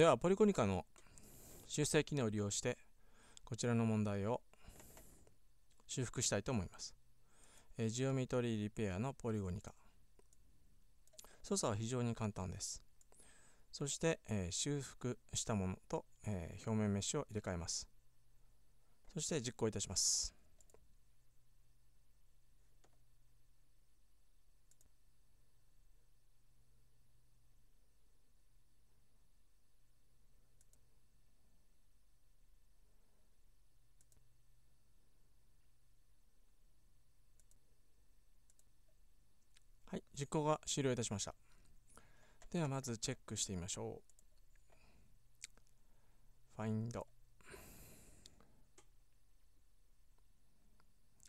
では、ポリコニカの修正機能を利用して、こちらの問題を修復したいと思います。えジオミトリーリペアのポリゴニカ。操作は非常に簡単です。そして、えー、修復したものと、えー、表面メッシュを入れ替えます。そして実行いたします。実行が終了いたしました。ではまずチェックしてみましょう。find。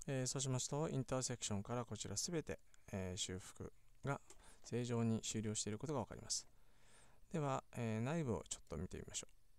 えー、そうしますと、インターセクションからこちらすべて、えー、修復が正常に終了していることがわかります。では、えー、内部をちょっと見てみましょう。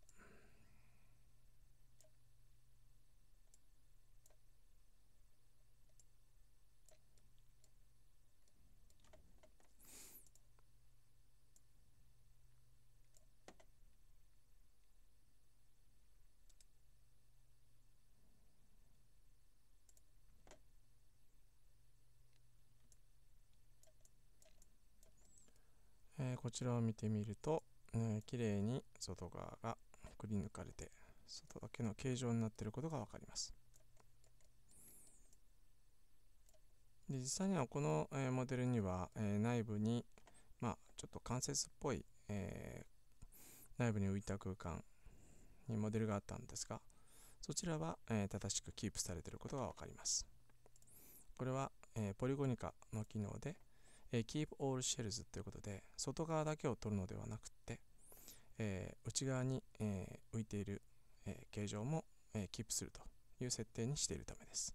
えー、こちらを見てみると、えー、綺麗に外側がくり抜かれて外だけの形状になっていることが分かりますで実際にはこの、えー、モデルには、えー、内部に、まあ、ちょっと関節っぽい、えー、内部に浮いた空間にモデルがあったんですがそちらは、えー、正しくキープされていることが分かりますこれは、えー、ポリゴニカの機能で、えー、keep all shells ということで、外側だけを取るのではなくて、えー、内側に、え浮いている、え形状も、えキープするという設定にしているためです。